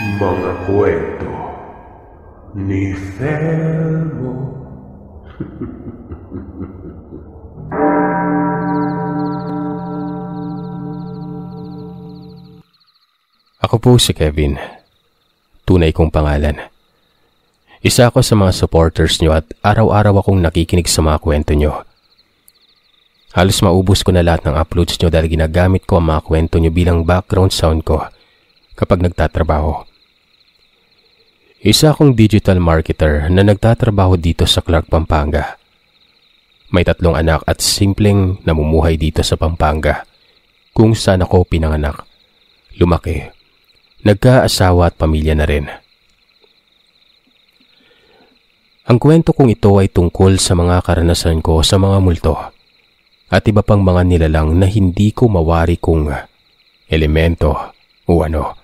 mga kwento ni Thelmo. ako po si Kevin. Tunay kong pangalan. Isa ako sa mga supporters nyo at araw-araw akong nakikinig sa mga kwento nyo. Halos maubos ko na lahat ng uploads nyo dahil ginagamit ko ang mga kwento nyo bilang background sound ko kapag nagtatrabaho. Isa akong digital marketer na nagtatrabaho dito sa Clark, Pampanga. May tatlong anak at simpleng namumuhay dito sa Pampanga kung saan ako pinanganak. Lumaki. Nagkaasawa at pamilya na rin. Ang kwento kong ito ay tungkol sa mga karanasan ko sa mga multo at iba pang mga nilalang na hindi ko mawari kung elemento o ano.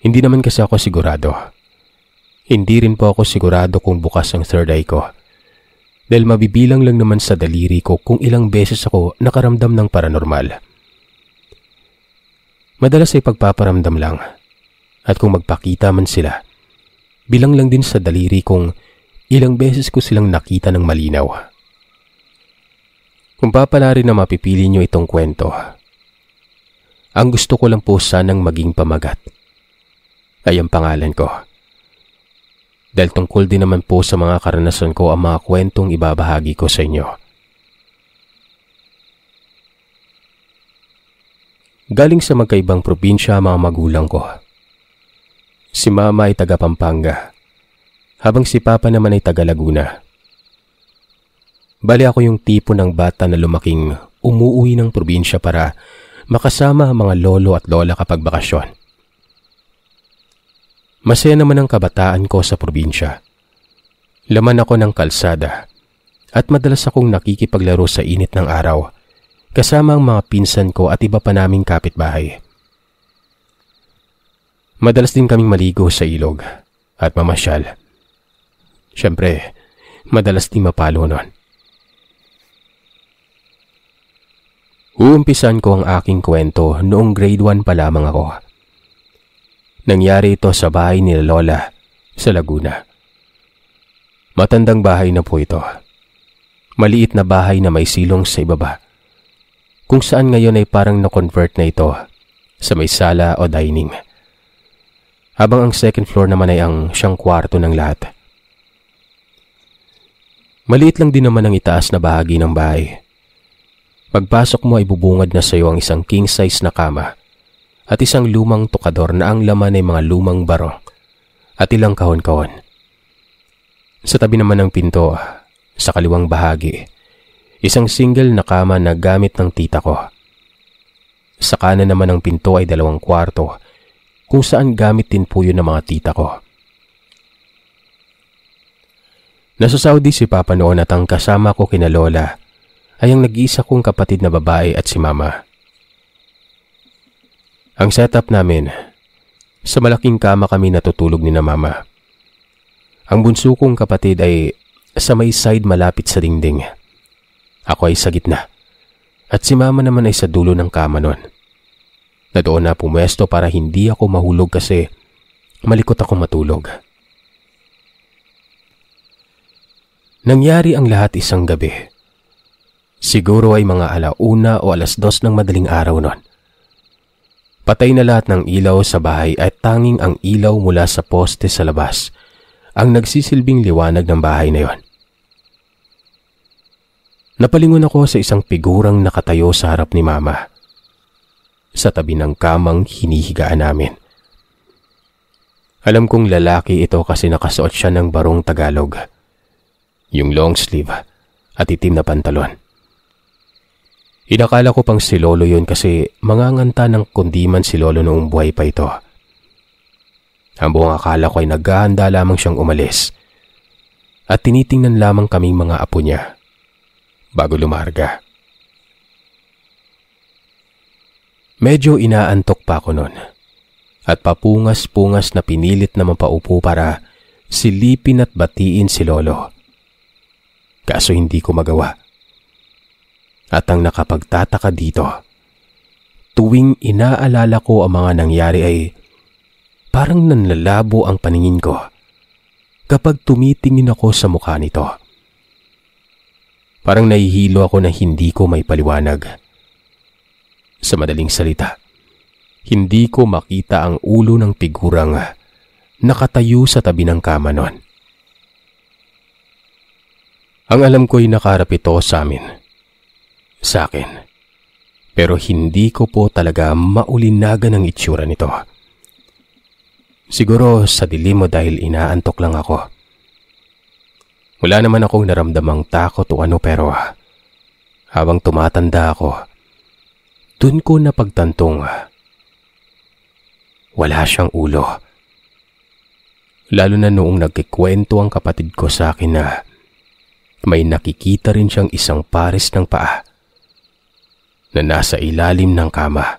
Hindi naman kasi ako sigurado. Hindi rin po ako sigurado kung bukas ang third eye ko. Dahil mabibilang lang naman sa daliri ko kung ilang beses ako nakaramdam ng paranormal. Madalas ay pagpaparamdam lang. At kung magpakita man sila, bilang lang din sa daliri kung ilang beses ko silang nakita ng malinaw. Kung papala rin na mapipili nyo itong kwento, ang gusto ko lang po sanang maging pamagat ay ang pangalan ko. Dahil tungkol din naman po sa mga karanasan ko ang mga kwentong ibabahagi ko sa inyo. Galing sa magkaibang probinsya ang mga magulang ko. Si mama ay taga Pampanga, habang si papa naman ay taga Laguna. Bali ako yung tipo ng bata na lumaking umuwi ng probinsya para makasama ang mga lolo at lola kapag bakasyon. Masaya naman ang kabataan ko sa probinsya. Laman ako ng kalsada at madalas akong nakikipaglaro sa init ng araw kasama ang mga pinsan ko at iba pa naming kapitbahay. Madalas din kaming maligo sa ilog at mamasyal. Siyempre, madalas din mapalo nun. Uumpisan ko ang aking kwento noong grade 1 pa lamang ako. Nangyari ito sa bahay ni Lola sa Laguna. Matandang bahay na po ito. Maliit na bahay na may silong sa ibaba. Kung saan ngayon ay parang na-convert na ito sa may sala o dining. Habang ang second floor naman ay ang siyang kwarto ng lahat. Maliit lang din naman ang itaas na bahagi ng bahay. Pagpasok mo ay bubungad na sa iyo ang isang king size na kama at isang lumang tukador na ang laman ay mga lumang baro at ilang kahon-kahon. Sa tabi naman ng pinto, sa kaliwang bahagi, isang single na kama na gamit ng tita ko. Sa kanan naman ng pinto ay dalawang kwarto kung saan gamit din po yun ng mga tita ko. Nasa Saudi si Papa noon at ang kasama ko kina Lola ay ang nag-iisa kong kapatid na babae at si Mama. Ang setup namin, sa malaking kama kami natutulog ni na mama. Ang bunso kong kapatid ay sa may side malapit sa dingding. Ako ay sa gitna. At si mama naman ay sa dulo ng kama nun. Na doon na pumwesto para hindi ako mahulog kasi malikot ako matulog. Nangyari ang lahat isang gabi. Siguro ay mga alauna o alas dos ng madaling araw nun. Patay na lahat ng ilaw sa bahay at tanging ang ilaw mula sa poste sa labas ang nagsisilbing liwanag ng bahay na yon. Napalingon ako sa isang figurang nakatayo sa harap ni Mama sa tabi ng kamang hinihigaan namin. Alam kong lalaki ito kasi nakasuot siya ng barong Tagalog. Yung long sleeve at itim na pantalon. Inakala ko pang si Lolo yun kasi manganganta ng kundiman si Lolo noong buhay pa ito. Ang buong akala ko ay naghahanda lamang siyang umalis. At tinitingnan lamang kaming mga apo niya bago lumarga. Medyo inaantok pa ako noon. At papungas-pungas na pinilit na mapaupo para silipin at batiin si Lolo. Kaso hindi ko magawa. At ang nakapagtataka dito, tuwing inaalala ko ang mga nangyari ay parang nanlalabo ang paningin ko kapag tumitingin ako sa mukha nito. Parang nahihilo ako na hindi ko may paliwanag. Sa madaling salita, hindi ko makita ang ulo ng pigurang nakatayo sa tabi ng kama noon. Ang alam ko ay nakarap ito sa amin sa akin. Pero hindi ko po talaga maulinagan ang itsura nito. Siguro sa dilim mo dahil inaantok lang ako. Wala naman akong naramdamang takot o ano pero habang tumatanda ako, dun ko napagtantong wala siyang ulo. Lalo na noong nagkikwento ang kapatid ko sa akin na may nakikita rin siyang isang pares ng paa na nasa ilalim ng kama.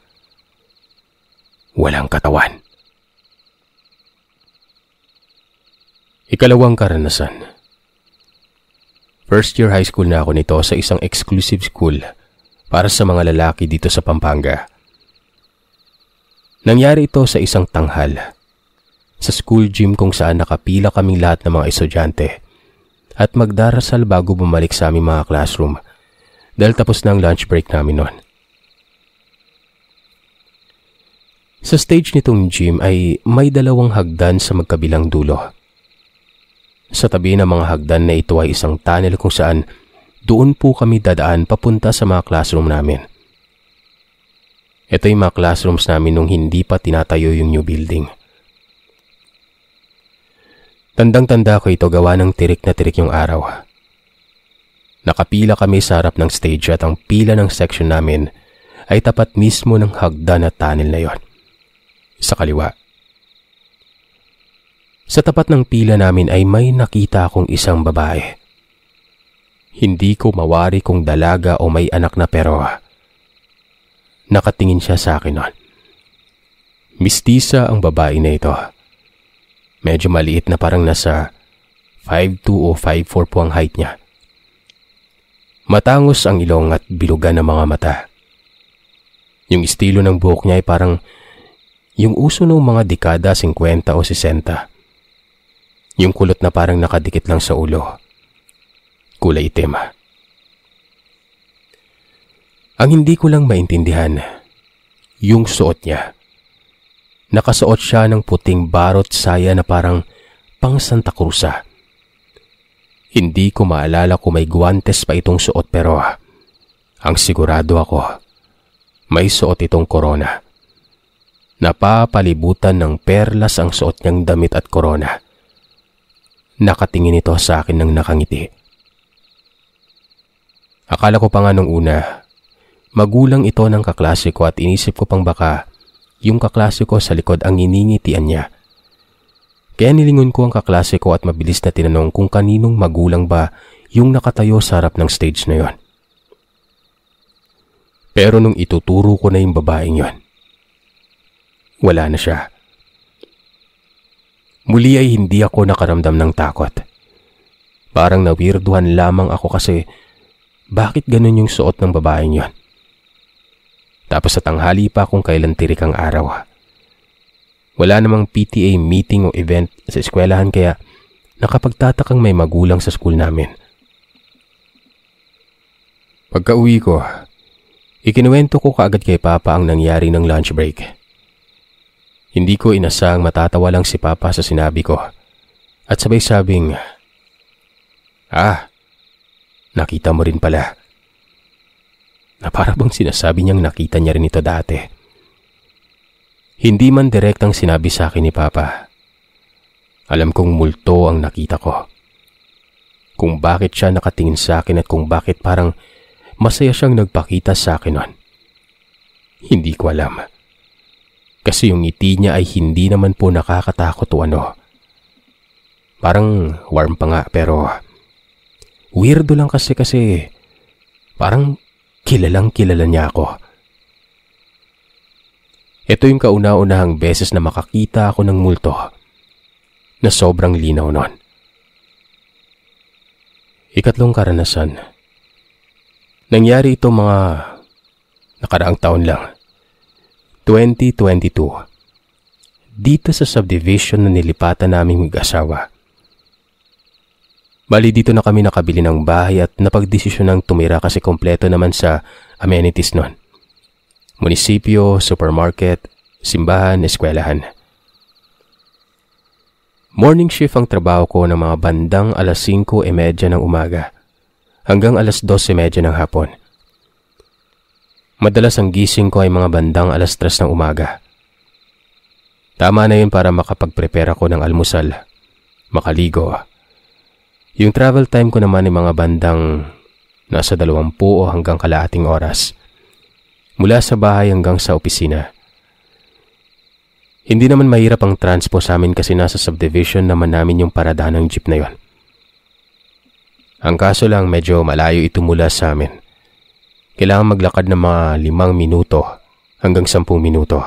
Walang katawan. Ikalawang karanasan. First year high school na ako nito sa isang exclusive school para sa mga lalaki dito sa Pampanga. Nangyari ito sa isang tanghal. Sa school gym kung saan nakapila kaming lahat ng mga estudyante at magdarasal bago bumalik sa aming mga classroom dahil tapos na ang lunch break namin noon. Sa stage nitong gym ay may dalawang hagdan sa magkabilang dulo. Sa tabi ng mga hagdan na ito ay isang tunnel kung saan doon po kami dadaan papunta sa mga classroom namin. Ito yung mga classrooms namin nung hindi pa tinatayo yung new building. Tandang-tanda ko ito gawa ng tirik na tirik yung araw. Nakapila kami sa harap ng stage at ang pila ng section namin ay tapat mismo ng hagdan at tunnel na yon sa kaliwa. Sa tapat ng pila namin ay may nakita akong isang babae. Hindi ko mawari kung dalaga o may anak na pero nakatingin siya sa akin noon. Mistisa ang babae na ito. Medyo maliit na parang nasa 5'2 o 5'4 po ang height niya. Matangos ang ilong at bilugan ng mga mata. Yung estilo ng buhok niya ay parang yung uso ng mga dekada 50 o 60. Yung kulot na parang nakadikit lang sa ulo. Kulay itim. Ang hindi ko lang maintindihan, yung suot niya. Nakasuot siya ng puting barot saya na parang pang Santa Cruz. Hindi ko maalala kung may guwantes pa itong suot pero ah, ang sigurado ako, may suot itong corona. Corona. Napapalibutan ng perlas ang suot niyang damit at korona. Nakatingin ito sa akin ng nakangiti. Akala ko pa nga nung una, magulang ito ng kaklasiko at inisip ko pang baka yung kaklasiko sa likod ang iningitian niya. Kaya nilingon ko ang kaklasiko at mabilis na tinanong kung kaninong magulang ba yung nakatayo sa harap ng stage na yon. Pero nung ituturo ko na yung babaeng yon, wala na siya. Muli ay hindi ako nakaramdam ng takot. Parang nawirduhan lamang ako kasi bakit ganun yung suot ng babaeng yon? Tapos sa tanghali pa kung kailan tirik ang araw. Wala namang PTA meeting o event sa eskwelahan kaya nakapagtatakang may magulang sa school namin. Pagka uwi ko, ikinuwento ko kaagad kay Papa ang nangyari ng lunch break. Hindi ko inasang matatawa lang si Papa sa sinabi ko. At sabay sabing, Ah, nakita mo rin pala. Na para bang sinasabi niyang nakita niya rin ito dati. Hindi man direktang sinabi sa akin ni Papa. Alam kong multo ang nakita ko. Kung bakit siya nakatingin sa akin at kung bakit parang masaya siyang nagpakita sa akin nun. Hindi ko alam. Hindi ko alam kasi yung ngiti niya ay hindi naman po nakakatakot o ano. Parang warm pa nga pero weirdo lang kasi kasi parang kilalang kilala niya ako. Ito yung kauna-unahang beses na makakita ako ng multo na sobrang linaw nun. Ikatlong karanasan. Nangyari ito mga nakaraang taon lang. 2022 dito sa subdivision na nilipatan naming mag-asawa. Bali dito na kami nakabili ng bahay at napagdesisyon ng tumira kasi kompleto naman sa amenities nun. Munisipyo, supermarket, simbahan, eskwelahan. Morning shift ang trabaho ko ng mga bandang alas 5.30 e ng umaga hanggang alas 12.30 e ng hapon. Madalas ang gising ko ay mga bandang alas tres ng umaga. Tama na yun para makapag-prepare ako ng almusal, makaligo. Yung travel time ko naman ay mga bandang nasa dalawampu o hanggang kalaating oras. Mula sa bahay hanggang sa opisina. Hindi naman mahirap ang transpo sa amin kasi nasa subdivision naman namin yung paradaan ng jeep na yon. Ang kaso lang medyo malayo ito mula sa amin. Kailangan maglakad ng mga limang minuto hanggang sampung minuto.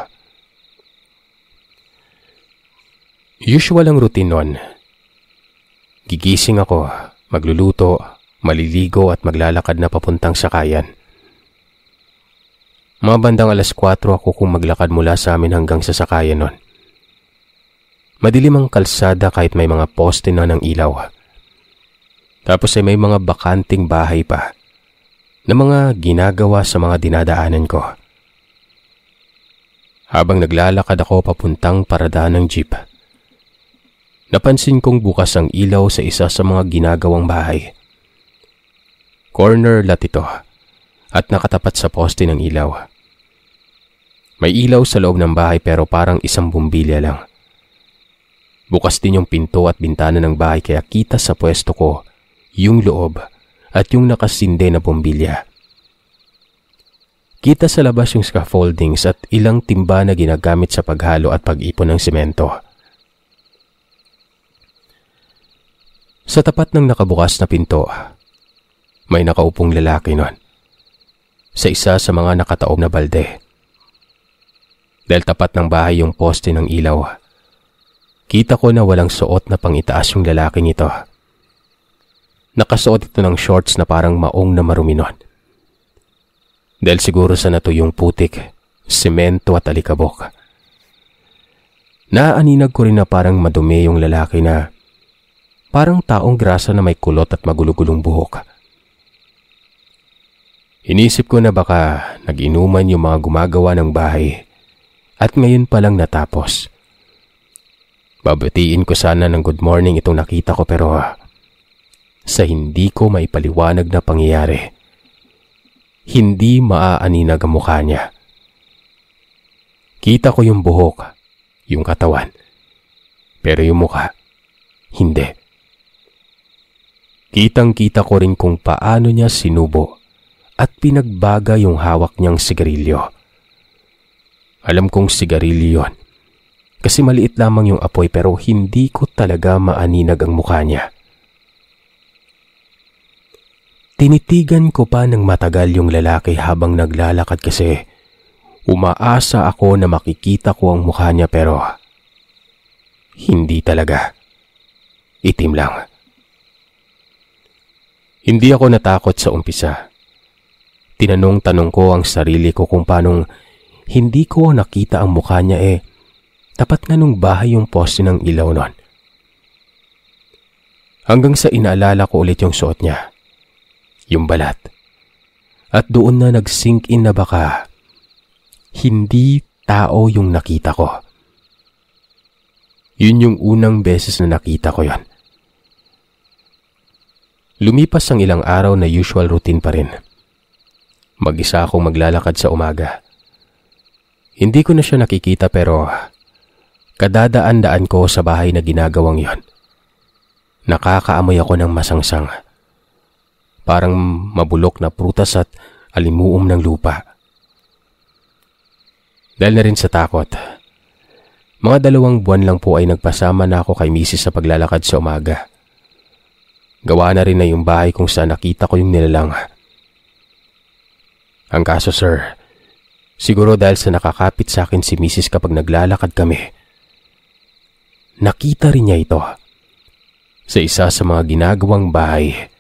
Usual ang routine nun. Gigising ako, magluluto, maliligo at maglalakad na papuntang sakayan. Mga bandang alas 4 ako kung maglakad mula sa amin hanggang sa sakayan nun. Madilim ang kalsada kahit may mga poste na ng ilaw. Tapos ay may mga bakanting bahay pa ng mga ginagawa sa mga dinadaanan ko. Habang naglalakad ako papuntang paradaan ng jeep, napansin kong bukas ang ilaw sa isa sa mga ginagawang bahay. Corner lot ito at nakatapat sa poste ng ilaw. May ilaw sa loob ng bahay pero parang isang bumbilya lang. Bukas din yung pinto at bintana ng bahay kaya kita sa pwesto ko yung loob at yung nakasinde na bombilya. Kita sa labas yung scaffoldings at ilang timba na ginagamit sa paghalo at pag-ipon ng simento. Sa tapat ng nakabukas na pinto, may nakaupong lalaki nun. Sa isa sa mga nakataob na balde. Dahil tapat ng bahay yung poste ng ilaw, kita ko na walang suot na pangitaas yung lalaking ito. Nakasuot ito ng shorts na parang maong na maruminon. Dahil siguro sa natuyong putik, semento at alikabok. Naaninag ko rin na parang madumi yung lalaki na parang taong grasa na may kulot at magulugulong buhok. Inisip ko na baka nag-inuman yung mga gumagawa ng bahay at ngayon palang natapos. Babatiin ko sana ng good morning itong nakita ko pero sa hindi ko may paliwanag na pangyayari. Hindi maaaninag ang mukha niya. Kita ko yung buhok, yung katawan. Pero yung mukha, hindi. Kitang-kita ko rin kung paano niya sinubo at pinagbaga yung hawak niyang sigarilyo. Alam kong sigarilyo yon kasi maliit lamang yung apoy pero hindi ko talaga maaninag ang mukha niya. Tinitigan ko pa ng matagal yung lalaki habang naglalakad kasi umaasa ako na makikita ko ang mukha niya pero hindi talaga. Itim lang. Hindi ako natakot sa umpisa. Tinanong-tanong ko ang sarili ko kung paanong hindi ko nakita ang mukha niya eh. Tapat nga nung bahay yung poste ng ilaw nun. Hanggang sa inaalala ko ulit yung suot niya yung balat. At doon na nag-sink in na baka hindi tao yung nakita ko. Yun yung unang beses na nakita ko yon. Lumipas ang ilang araw na usual routine pa rin. Mag-isa akong maglalakad sa umaga. Hindi ko na siya nakikita pero kadadaan-daan ko sa bahay na ginagawang yon. Nakakaamoy ako ng masangsang parang mabulok na prutas at alimuom ng lupa. Dahil na rin sa takot, mga dalawang buwan lang po ay nagpasama na ako kay misis sa paglalakad sa umaga. Gawa na rin na yung bahay kung saan nakita ko yung nilalang. Ang kaso sir, siguro dahil sa nakakapit sa akin si misis kapag naglalakad kami, nakita rin niya ito sa isa sa mga ginagawang bahay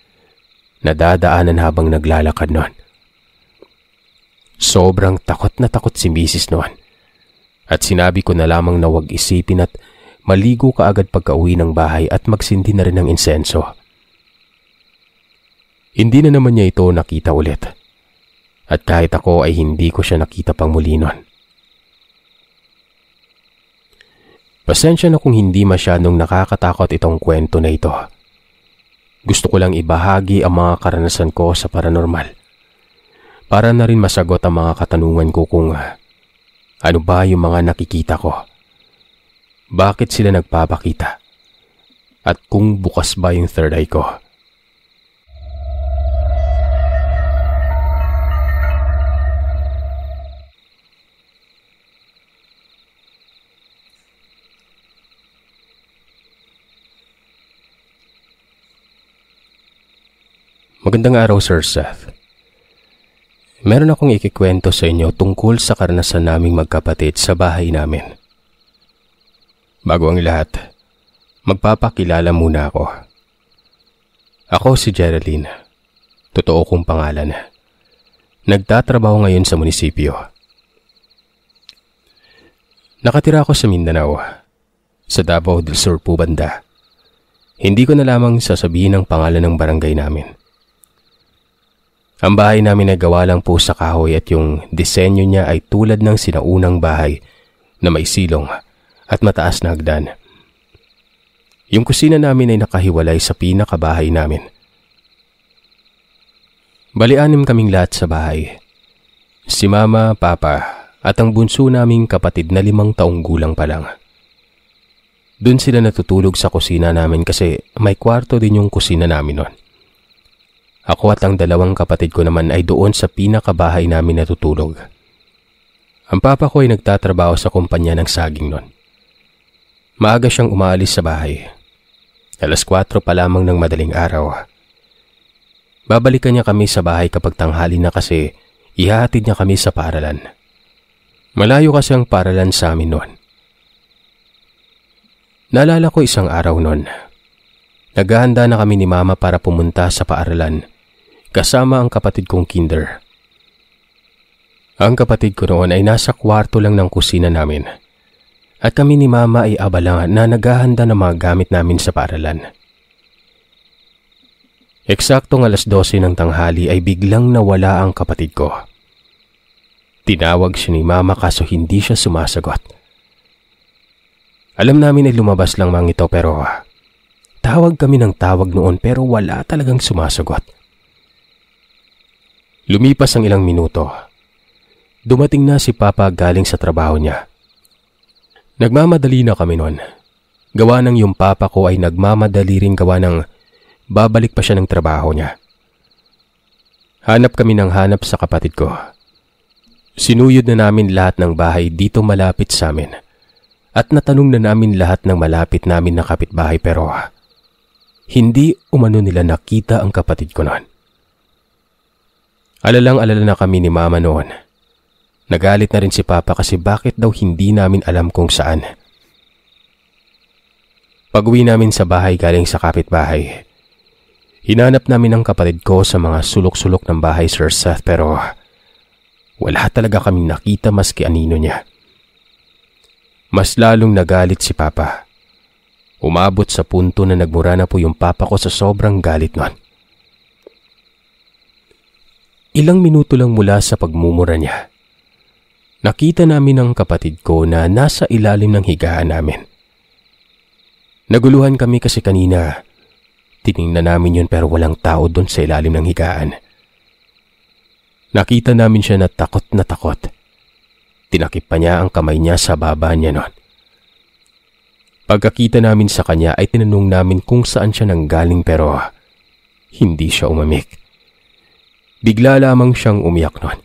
na dadaanan habang naglalakad noon. Sobrang takot na takot si misis noon. At sinabi ko na lamang na wag isipin at maligo ka agad pagka-uwi ng bahay at magsindi na rin ng insenso. Hindi na naman niya ito nakita ulit. At kahit ako ay hindi ko siya nakita pang muli noon. Pasensya na kung hindi masyadong nakakatakot itong kwento na ito gusto ko lang ibahagi ang mga karanasan ko sa paranormal. Para na rin masagot ang mga katanungan ko kung uh, ano ba yung mga nakikita ko. Bakit sila nagpapakita? At kung bukas ba yung third eye ko? Magandang araw Sir Seth. Meron akong ikikwento sa inyo tungkol sa karanasan naming magkapatid sa bahay namin. Bago ang lahat, magpapakilala muna ako. Ako si Geraldine. Totoo kong pangalan. Nagtatrabaho ngayon sa munisipyo. Nakatira ako sa Mindanao, sa Davao del Sur po banda. Hindi ko na lamang sasabihin ang pangalan ng barangay namin. Ang bahay namin ay gawa lang po sa kahoy at yung disenyo niya ay tulad ng sinaunang bahay na may silong at mataas na hagdan. Yung kusina namin ay nakahiwalay sa pinakabahay namin. Bali-anim kaming lahat sa bahay. Si mama, papa, at ang bunso naming kapatid na limang taong gulang pa lang. Doon sila natutulog sa kusina namin kasi may kwarto din yung kusina namin noon. Ako at ang dalawang kapatid ko naman ay doon sa pinakabahay namin natutulog. Ang papa ko ay nagtatrabaho sa kumpanya ng saging noon. Maaga siyang umaalis sa bahay. Alas 4 pa lamang ng madaling araw. Babalikan niya kami sa bahay kapag tanghali na kasi ihahatid niya kami sa paralan. Malayo kasi ang paralan sa amin noon. Naalala ko isang araw noon. Naghahanda na kami ni Mama para pumunta sa paaralan kasama ang kapatid kong kinder. Ang kapatid ko noon ay nasa kwarto lang ng kusina namin. At kami ni mama ay abala na naghahanda ng mga gamit namin sa paralan. Eksaktong alas 12 ng tanghali ay biglang nawala ang kapatid ko. Tinawag siya ni mama kaso hindi siya sumasagot. Alam namin ay lumabas lang mang ito pero tawag kami ng tawag noon pero wala talagang sumasagot. Lumipas ang ilang minuto. Dumating na si Papa galing sa trabaho niya. Nagmamadali na kami noon. Gawa ng yung papa ko ay nagmamadali rin gawa ng babalik pa siya ng trabaho niya. Hanap kami ng hanap sa kapatid ko. Sinuyod na namin lahat ng bahay dito malapit sa amin. At natanong na namin lahat ng malapit namin na kapitbahay pero hindi umano nila nakita ang kapatid ko noon. Alalang-alala na kami ni Mama noon. Nagalit na rin si Papa kasi bakit daw hindi namin alam kung saan. Pag-uwi namin sa bahay galing sa kapitbahay, hinanap namin ang kapatid ko sa mga sulok-sulok ng bahay Sir Seth pero wala talaga kaming nakita maski anino niya. Mas lalong nagalit si Papa. Umabot sa punto na nagmura na po yung Papa ko sa sobrang galit noon. Ilang minuto lang mula sa pagmumura niya. Nakita namin ang kapatid ko na nasa ilalim ng higaan namin. Naguluhan kami kasi kanina. Tiningnan namin yun pero walang tao doon sa ilalim ng higaan. Nakita namin siya na takot na takot. Tinakip pa niya ang kamay niya sa baba niya noon. Pagkakita namin sa kanya ay tinanong namin kung saan siya nanggaling pero hindi siya umamik. Bigla lamang siyang umiyak noon.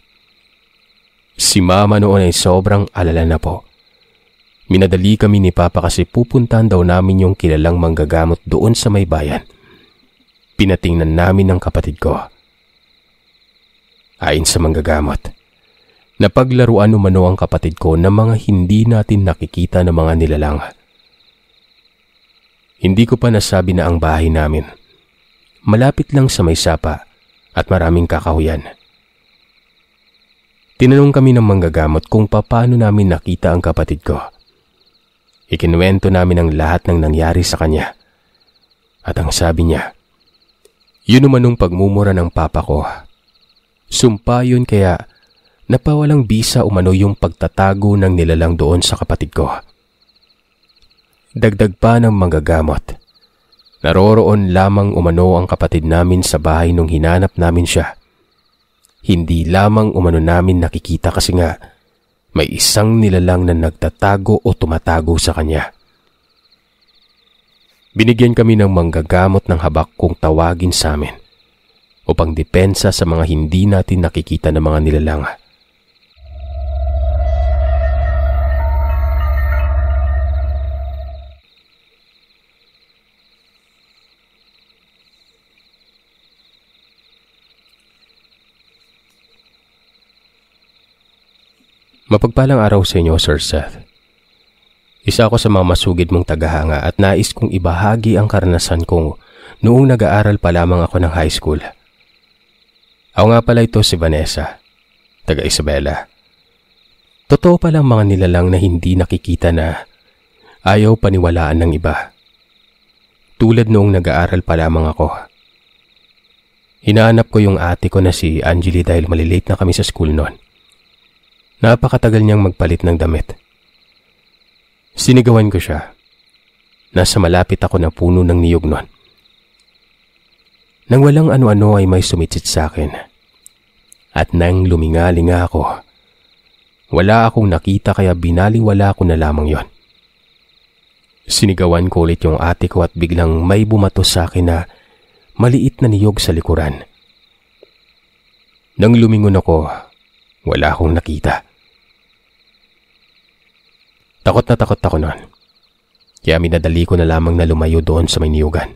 Si mama noon ay sobrang alala na po. Minadali kami ni Papa kasi pupuntahan daw namin yung kilalang manggagamot doon sa may bayan. Pinatingnan namin ng kapatid ko. Ayon sa manggagamot, napaglaruan umano ang kapatid ko ng mga hindi natin nakikita na mga nilalang. Hindi ko pa nasabi na ang bahay namin. Malapit lang sa may sapa at maraming kakahuyan. Tinanong kami ng manggagamot kung paano namin nakita ang kapatid ko. Ikinuwento namin ang lahat ng nangyari sa kanya. At ang sabi niya, yun naman umanong pagmumura ng papa ko. Sumpa yun kaya napawalang bisa umano yung pagtatago ng nilalang doon sa kapatid ko. Dagdag pa ng manggagamot Naroroon lamang umano ang kapatid namin sa bahay nung hinanap namin siya. Hindi lamang umano namin nakikita kasi nga may isang nilalang na nagtatago o tumatago sa kanya. Binigyan kami ng manggagamot ng habak kung tawagin sa amin upang depensa sa mga hindi natin nakikita na mga nilalang. Mapagpalang araw sa inyo, Sir Seth. Isa ako sa mga masugid mong tagahanga at nais kong ibahagi ang karanasan kong noong nag-aaral pa lamang ako ng high school. Ako nga pala ito si Vanessa, taga Isabela. Totoo palang mga nilalang na hindi nakikita na ayaw paniwalaan ng iba. Tulad noong nag-aaral pa lamang ako. Hinahanap ko yung ate ko na si Angeli dahil malilate na kami sa school noon. Napakatagal niyang magpalit ng damit. Sinigawan ko siya. Nasa malapit ako na puno ng niyog nun. Nang walang ano-ano ay may sumitsit sa akin. At nang lumingali nga ako, wala akong nakita kaya binaliwala ko na lamang yon. Sinigawan ko ulit yung ate ko at biglang may bumato sa akin na maliit na niyog sa likuran. Nang lumingon ako, wala akong nakita. Takot na takot ako noon. Kaya minadali ko na lamang na lumayo doon sa may niyugan.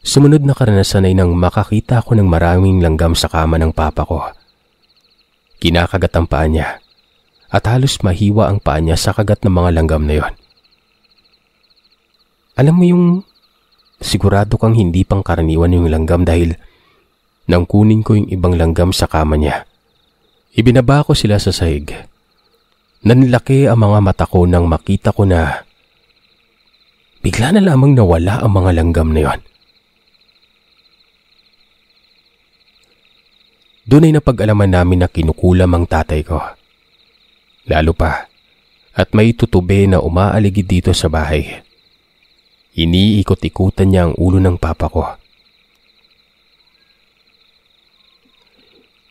Sumunod na karanasan ay nang makakita ako ng maraming langgam sa kama ng papa ko. Kinakagat ang paa niya at halos mahiwa ang paa niya sa kagat ng mga langgam na yon. Alam mo yung sigurado kang hindi pang karaniwan yung langgam dahil nang kunin ko yung ibang langgam sa kama niya Ibinaba ko sila sa sahig. Nanlaki ang mga mata ko nang makita ko na bigla na lamang nawala ang mga langgam na yon. Doon ay napag-alaman namin na kinukulam ang tatay ko. Lalo pa, at may tutube na umaaligid dito sa bahay. Iniikot-ikutan niya ang ulo ng papa ko.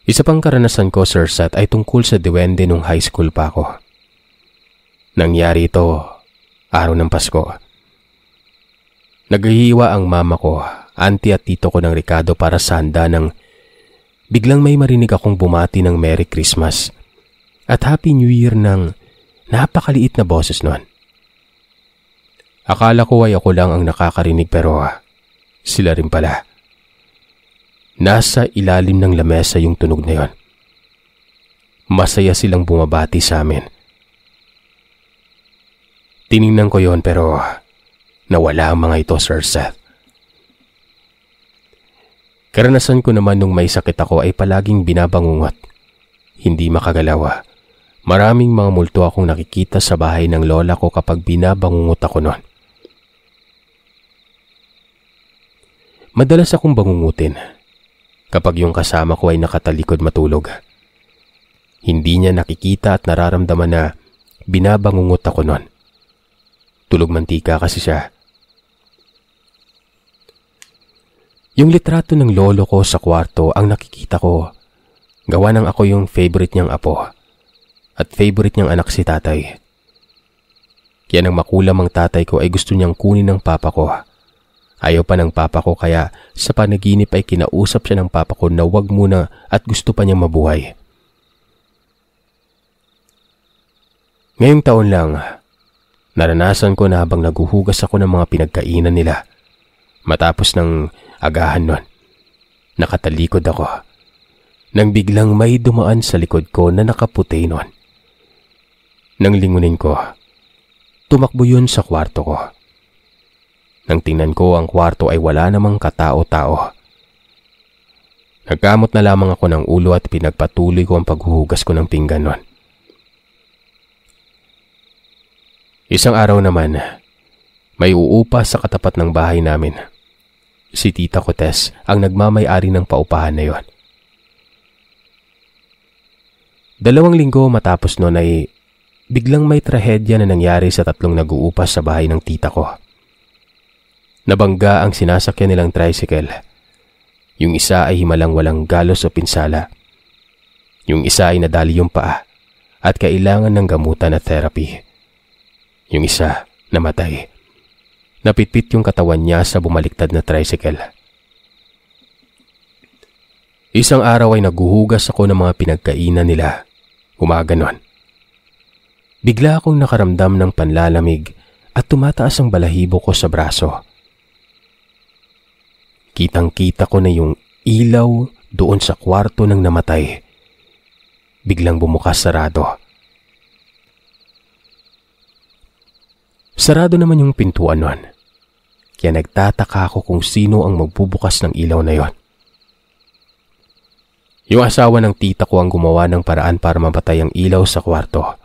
Isa pang karanasan ko, Sir Sat, ay tungkol sa duwende nung high school pa ako. Nangyari ito araw ng Pasko. Naghihiwa ang mama ko, auntie at tito ko ng Ricardo para sa handa ng biglang may marinig akong bumati ng Merry Christmas at Happy New Year ng napakaliit na boses noon. Akala ko ay ako lang ang nakakarinig pero ah, sila rin pala. Nasa ilalim ng lamesa yung tunog na yon. Masaya silang bumabati sa amin. Tiningnan ko yon pero nawala ang mga ito, Sir Seth. Karanasan ko naman nung may sakit ako ay palaging binabangungot. Hindi makagalawa. Ah. Maraming mga multo akong nakikita sa bahay ng lola ko kapag binabangungot ako noon. Madalas akong bangungutin kapag yung kasama ko ay nakatalikod matulog. Hindi niya nakikita at nararamdaman na binabangungot ako nun. Tulog mantika kasi siya. Yung litrato ng lolo ko sa kwarto ang nakikita ko. Gawa ng ako yung favorite niyang apo at favorite niyang anak si tatay. Kaya nang makulam ang tatay ko ay gusto niyang kunin ng papa ko Ayaw pa ng papa ko kaya sa panaginip ay kinausap siya ng papa ko na wag muna at gusto pa niyang mabuhay. Ngayong taon lang, naranasan ko na habang naguhugas ako ng mga pinagkainan nila. Matapos ng agahan nun, nakatalikod ako. Nang biglang may dumaan sa likod ko na nakaputi nun. Nang lingunin ko, tumakbo yun sa kwarto ko. Nang tingnan ko ang kwarto ay wala namang katao-tao. Nagkamot na lamang ako ng ulo at pinagpatuloy ko ang paghuhugas ko ng pinggan nun. Isang araw naman, may uupa sa katapat ng bahay namin. Si Tita Cotes ang nagmamayari ng paupahan na yon. Dalawang linggo matapos noon ay biglang may trahedya na nangyari sa tatlong nag-uupas sa bahay ng tita ko. Nabangga ang sinasakyan nilang tricycle. Yung isa ay himalang walang galos o pinsala. Yung isa ay nadali yung paa at kailangan ng gamutan at therapy. Yung isa, namatay. Napitpit yung katawan niya sa bumaliktad na tricycle. Isang araw ay naguhugas ako ng mga pinagkainan nila. Gumaganon. Bigla akong nakaramdam ng panlalamig at tumataas ang balahibo ko sa braso. Kitang-kita ko na yung ilaw doon sa kwarto ng namatay. Biglang bumukas sarado. Sarado naman yung pintuan nun. Kaya nagtataka ako kung sino ang magbubukas ng ilaw na yon. Yung asawa ng tita ko ang gumawa ng paraan para mapatay ang ilaw sa kwarto.